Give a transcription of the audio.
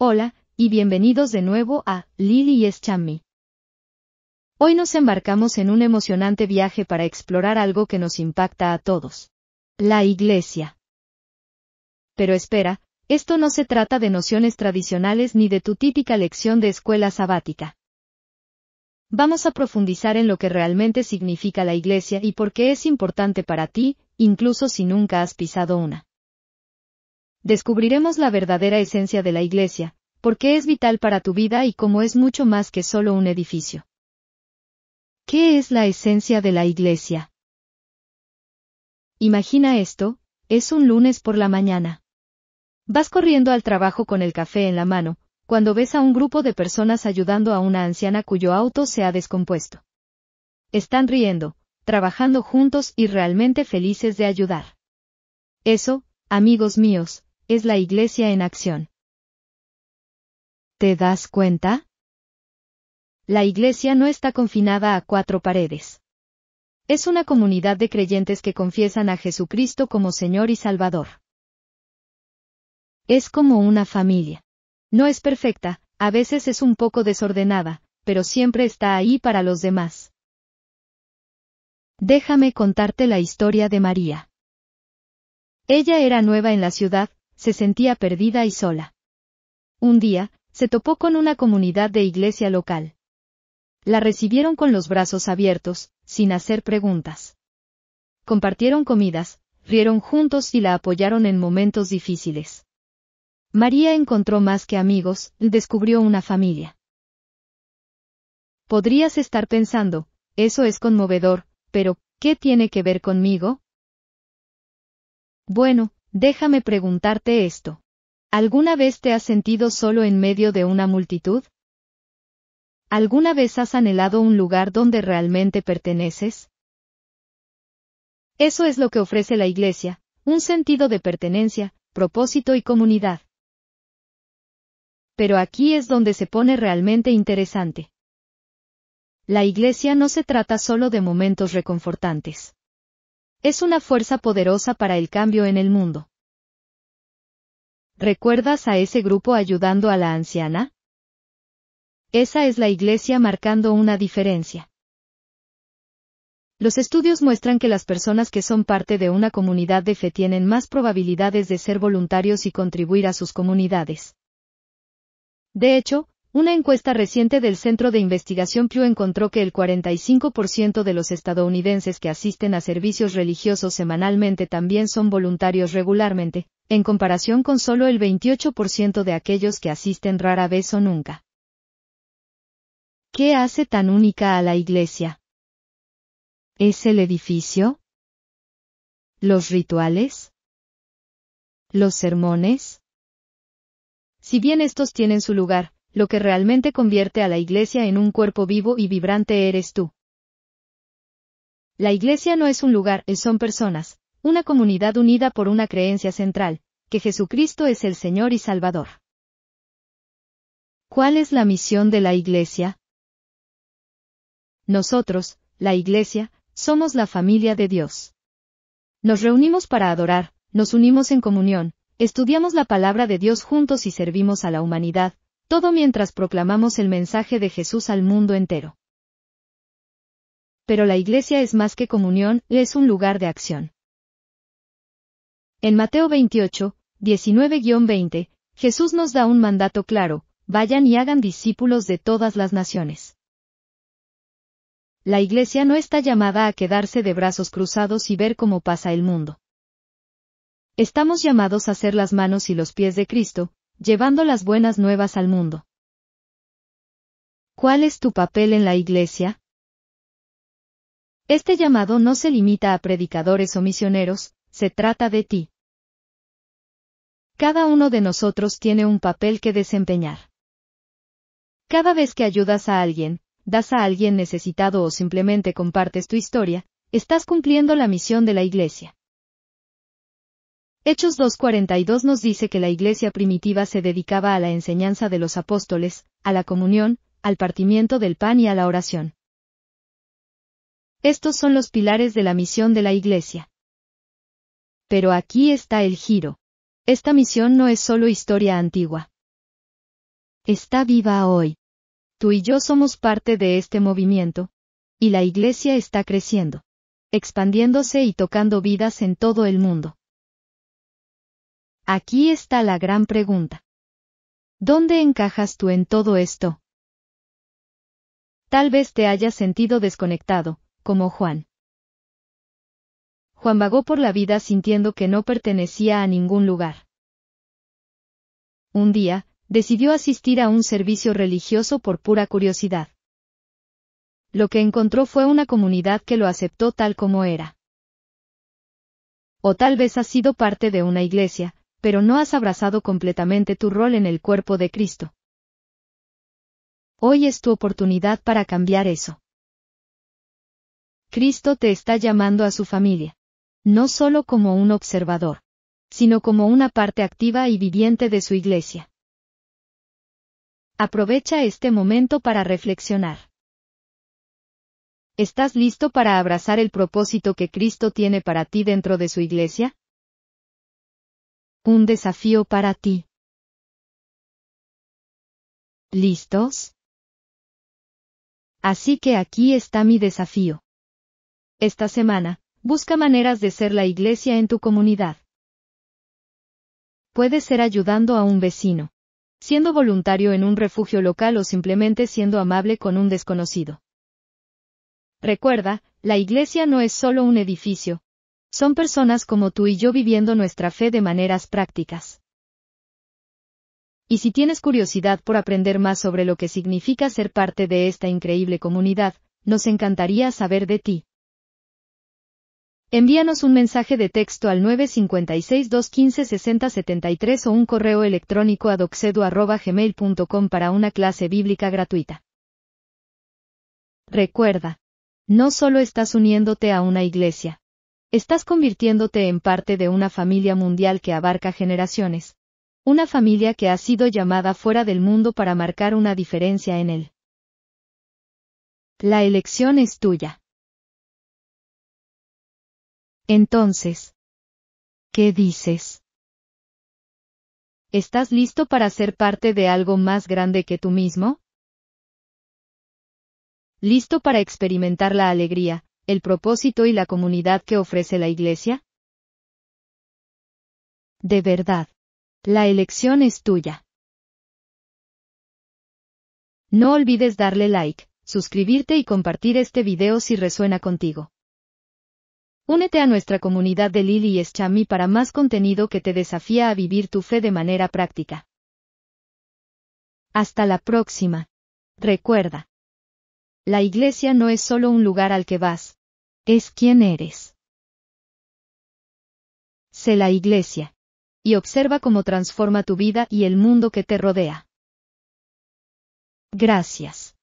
Hola, y bienvenidos de nuevo a Lily y Hoy nos embarcamos en un emocionante viaje para explorar algo que nos impacta a todos. La iglesia. Pero espera, esto no se trata de nociones tradicionales ni de tu típica lección de escuela sabática. Vamos a profundizar en lo que realmente significa la iglesia y por qué es importante para ti, incluso si nunca has pisado una. Descubriremos la verdadera esencia de la Iglesia, por qué es vital para tu vida y cómo es mucho más que solo un edificio. ¿Qué es la esencia de la Iglesia? Imagina esto, es un lunes por la mañana. Vas corriendo al trabajo con el café en la mano, cuando ves a un grupo de personas ayudando a una anciana cuyo auto se ha descompuesto. Están riendo, trabajando juntos y realmente felices de ayudar. Eso, amigos míos, es la Iglesia en acción. ¿Te das cuenta? La Iglesia no está confinada a cuatro paredes. Es una comunidad de creyentes que confiesan a Jesucristo como Señor y Salvador. Es como una familia. No es perfecta, a veces es un poco desordenada, pero siempre está ahí para los demás. Déjame contarte la historia de María. Ella era nueva en la ciudad, se sentía perdida y sola. Un día, se topó con una comunidad de iglesia local. La recibieron con los brazos abiertos, sin hacer preguntas. Compartieron comidas, rieron juntos y la apoyaron en momentos difíciles. María encontró más que amigos, descubrió una familia. Podrías estar pensando, eso es conmovedor, pero, ¿qué tiene que ver conmigo? Bueno, Déjame preguntarte esto. ¿Alguna vez te has sentido solo en medio de una multitud? ¿Alguna vez has anhelado un lugar donde realmente perteneces? Eso es lo que ofrece la Iglesia, un sentido de pertenencia, propósito y comunidad. Pero aquí es donde se pone realmente interesante. La Iglesia no se trata solo de momentos reconfortantes. Es una fuerza poderosa para el cambio en el mundo. ¿Recuerdas a ese grupo ayudando a la anciana? Esa es la iglesia marcando una diferencia. Los estudios muestran que las personas que son parte de una comunidad de fe tienen más probabilidades de ser voluntarios y contribuir a sus comunidades. De hecho, una encuesta reciente del Centro de Investigación Pew encontró que el 45% de los estadounidenses que asisten a servicios religiosos semanalmente también son voluntarios regularmente, en comparación con solo el 28% de aquellos que asisten rara vez o nunca. ¿Qué hace tan única a la iglesia? ¿Es el edificio? ¿Los rituales? ¿Los sermones? Si bien estos tienen su lugar, lo que realmente convierte a la Iglesia en un cuerpo vivo y vibrante eres tú. La Iglesia no es un lugar, son personas, una comunidad unida por una creencia central, que Jesucristo es el Señor y Salvador. ¿Cuál es la misión de la Iglesia? Nosotros, la Iglesia, somos la familia de Dios. Nos reunimos para adorar, nos unimos en comunión, estudiamos la palabra de Dios juntos y servimos a la humanidad, todo mientras proclamamos el mensaje de Jesús al mundo entero. Pero la iglesia es más que comunión, es un lugar de acción. En Mateo 28, 19-20, Jesús nos da un mandato claro, vayan y hagan discípulos de todas las naciones. La iglesia no está llamada a quedarse de brazos cruzados y ver cómo pasa el mundo. Estamos llamados a ser las manos y los pies de Cristo, llevando las buenas nuevas al mundo. ¿Cuál es tu papel en la Iglesia? Este llamado no se limita a predicadores o misioneros, se trata de ti. Cada uno de nosotros tiene un papel que desempeñar. Cada vez que ayudas a alguien, das a alguien necesitado o simplemente compartes tu historia, estás cumpliendo la misión de la Iglesia. Hechos 2.42 nos dice que la iglesia primitiva se dedicaba a la enseñanza de los apóstoles, a la comunión, al partimiento del pan y a la oración. Estos son los pilares de la misión de la iglesia. Pero aquí está el giro. Esta misión no es solo historia antigua. Está viva hoy. Tú y yo somos parte de este movimiento. Y la iglesia está creciendo. Expandiéndose y tocando vidas en todo el mundo. Aquí está la gran pregunta. ¿Dónde encajas tú en todo esto? Tal vez te hayas sentido desconectado, como Juan. Juan vagó por la vida sintiendo que no pertenecía a ningún lugar. Un día, decidió asistir a un servicio religioso por pura curiosidad. Lo que encontró fue una comunidad que lo aceptó tal como era. O tal vez ha sido parte de una iglesia, pero no has abrazado completamente tu rol en el cuerpo de Cristo. Hoy es tu oportunidad para cambiar eso. Cristo te está llamando a su familia. No solo como un observador, sino como una parte activa y viviente de su iglesia. Aprovecha este momento para reflexionar. ¿Estás listo para abrazar el propósito que Cristo tiene para ti dentro de su iglesia? un desafío para ti. ¿Listos? Así que aquí está mi desafío. Esta semana, busca maneras de ser la iglesia en tu comunidad. Puede ser ayudando a un vecino, siendo voluntario en un refugio local o simplemente siendo amable con un desconocido. Recuerda, la iglesia no es solo un edificio, son personas como tú y yo viviendo nuestra fe de maneras prácticas. Y si tienes curiosidad por aprender más sobre lo que significa ser parte de esta increíble comunidad, nos encantaría saber de ti. Envíanos un mensaje de texto al 956-215-6073 o un correo electrónico a doxedu.gmail.com para una clase bíblica gratuita. Recuerda. No solo estás uniéndote a una iglesia. Estás convirtiéndote en parte de una familia mundial que abarca generaciones. Una familia que ha sido llamada fuera del mundo para marcar una diferencia en él. La elección es tuya. Entonces, ¿qué dices? ¿Estás listo para ser parte de algo más grande que tú mismo? ¿Listo para experimentar la alegría, el propósito y la comunidad que ofrece la Iglesia? De verdad. La elección es tuya. No olvides darle like, suscribirte y compartir este video si resuena contigo. Únete a nuestra comunidad de Lili y Eschami para más contenido que te desafía a vivir tu fe de manera práctica. Hasta la próxima. Recuerda. La iglesia no es solo un lugar al que vas, es quien eres. Sé la iglesia. Y observa cómo transforma tu vida y el mundo que te rodea. Gracias.